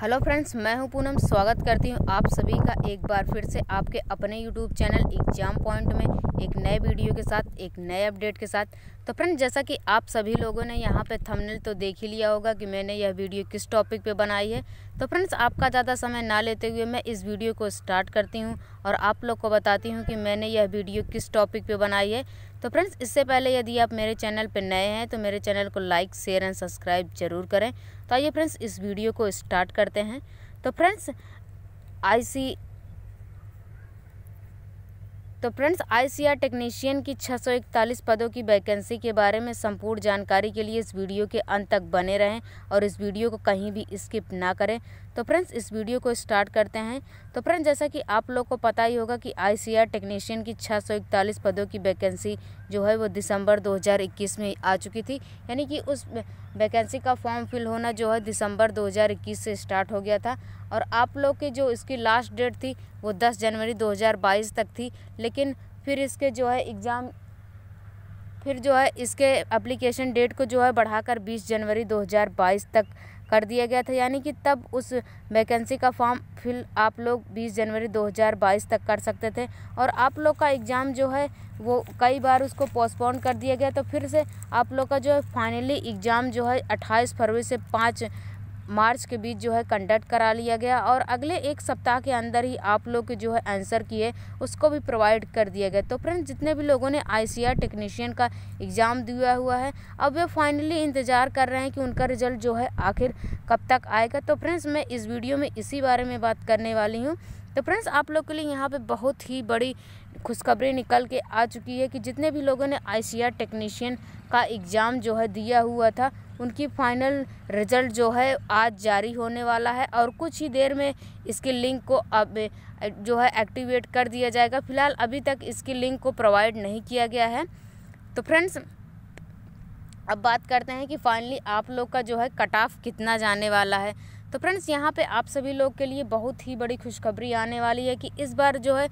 hello friends मैं हूं पूनम स्वागत करती हूं आप सभी का एक बार फिर से आपके अपने यूट्यूब चैनल एग्जाम पॉइंट में एक नए वीडियो के साथ एक नए अपडेट के साथ तो फ्रेंड्स जैसा कि आप सभी लोगों ने यहां पे थंबनेल तो देख ही लिया होगा कि मैंने यह वीडियो किस टॉपिक पे बनाई है तो फ्रेंड्स आपका ज़्यादा समय ना लेते हुए मैं इस वीडियो को स्टार्ट करती हूँ और आप लोग को बताती हूँ कि मैंने यह वीडियो किस टॉपिक पे बनाई है तो फ्रेंड्स इससे पहले यदि आप मेरे चैनल पर नए हैं तो मेरे चैनल को लाइक शेयर एंड सब्सक्राइब जरूर करें तो आइए फ्रेंड्स इस वीडियो को स्टार्ट करते हैं तो फ्रेंड्स आई तो फ्रेंड्स आईसीआर टेक्नीशियन की 641 पदों की वैकेंसी के बारे में संपूर्ण जानकारी के लिए इस वीडियो के अंत तक बने रहें और इस वीडियो को कहीं भी स्किप ना करें तो फ्रेंड्स इस वीडियो को स्टार्ट करते हैं तो फ्रेंड्स जैसा कि आप लोग को पता ही होगा कि आईसीआर टेक्नीशियन की 641 पदों की वैकेंसी जो है वो दिसंबर 2021 में आ चुकी थी यानी कि उस वैकेंसी का फॉर्म फिल होना जो है दिसंबर 2021 से स्टार्ट हो गया था और आप लोग की जो इसकी लास्ट डेट थी वो 10 जनवरी 2022 तक थी लेकिन फिर इसके जो है एग्ज़ाम फिर जो है इसके एप्लीकेशन डेट को जो है बढ़ाकर 20 जनवरी 2022 तक कर दिया गया था यानी कि तब उस वैकेंसी का फॉर्म फिल आप लोग 20 जनवरी 2022 तक कर सकते थे और आप लोग का एग्ज़ाम जो है वो कई बार उसको पोस्टपोन कर दिया गया तो फिर से आप लोग का जो है फाइनली एग्ज़ाम जो है अट्ठाईस फरवरी से पाँच मार्च के बीच जो है कंडक्ट करा लिया गया और अगले एक सप्ताह के अंदर ही आप लोग जो है आंसर किए उसको भी प्रोवाइड कर दिया गया तो फ्रेंड्स जितने भी लोगों ने आई टेक्नीशियन का एग्ज़ाम दिया हुआ है अब वे फाइनली इंतज़ार कर रहे हैं कि उनका रिजल्ट जो है आखिर कब तक आएगा तो फ्रेंड्स मैं इस वीडियो में इसी बारे में बात करने वाली हूँ तो फ्रेंड्स आप लोग के लिए यहाँ पे बहुत ही बड़ी खुशखबरी निकल के आ चुकी है कि जितने भी लोगों ने आई टेक्नीशियन का एग्ज़ाम जो है दिया हुआ था उनकी फाइनल रिज़ल्ट जो है आज जारी होने वाला है और कुछ ही देर में इसके लिंक को अब जो है एक्टिवेट कर दिया जाएगा फिलहाल अभी तक इसके लिंक को प्रोवाइड नहीं किया गया है तो फ्रेंड्स अब बात करते हैं कि फाइनली आप लोग का जो है कट ऑफ कितना जाने वाला है तो फ्रेंड्स यहाँ पे आप सभी लोग के लिए बहुत ही बड़ी खुशखबरी आने वाली है कि इस बार जो है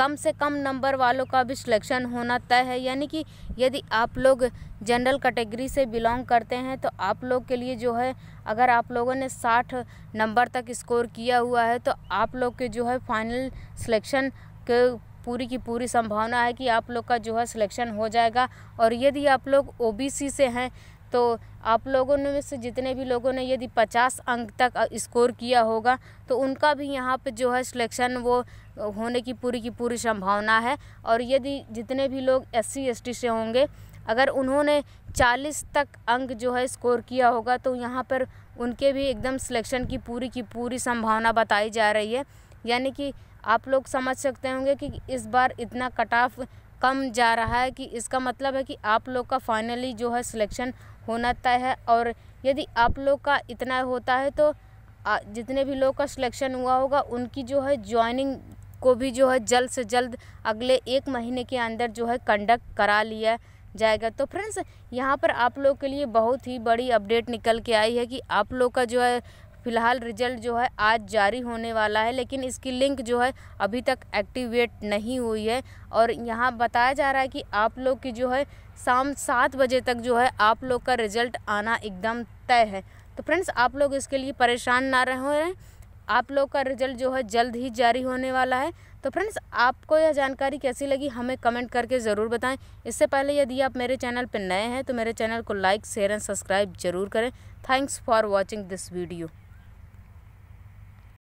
कम से कम नंबर वालों का भी सिलेक्शन होना तय है यानी कि यदि आप लोग जनरल कैटेगरी से बिलोंग करते हैं तो आप लोग के लिए जो है अगर आप लोगों ने 60 नंबर तक स्कोर किया हुआ है तो आप लोग के जो है फाइनल सिलेक्शन के पूरी की पूरी संभावना है कि आप लोग का जो है सिलेक्शन हो जाएगा और यदि आप लोग ओबीसी से हैं तो आप लोगों ने से जितने भी लोगों ने यदि 50 अंक तक स्कोर किया होगा तो उनका भी यहाँ पे जो है सिलेक्शन वो होने की पूरी की पूरी संभावना है और यदि जितने भी लोग एस सी से होंगे अगर उन्होंने 40 तक अंक जो है स्कोर किया होगा तो यहाँ पर उनके भी एकदम सिलेक्शन की पूरी की पूरी संभावना बताई जा रही है यानी कि आप लोग समझ सकते होंगे कि इस बार इतना कट ऑफ कम जा रहा है कि इसका मतलब है कि आप लोग का फाइनली जो है सिलेक्शन होना तय है और यदि आप लोग का इतना होता है तो जितने भी लोग का सिलेक्शन हुआ होगा उनकी जो है ज्वाइनिंग को भी जो है जल्द से जल्द अगले एक महीने के अंदर जो है कंडक्ट करा लिया जाएगा तो फ्रेंड्स यहाँ पर आप लोग के लिए बहुत ही बड़ी अपडेट निकल के आई है कि आप लोग का जो है फ़िलहाल रिजल्ट जो है आज जारी होने वाला है लेकिन इसकी लिंक जो है अभी तक एक्टिवेट नहीं हुई है और यहाँ बताया जा रहा है कि आप लोग की जो है शाम सात बजे तक जो है आप लोग का रिजल्ट आना एकदम तय है तो फ्रेंड्स आप लोग इसके लिए परेशान ना रहें आप लोग का रिजल्ट जो है जल्द ही जारी होने वाला है तो फ्रेंड्स आपको यह जानकारी कैसी लगी हमें कमेंट करके ज़रूर बताएं इससे पहले यदि आप मेरे चैनल पर नए हैं तो मेरे चैनल को लाइक शेयर एंड सब्सक्राइब जरूर करें thanks for watching this video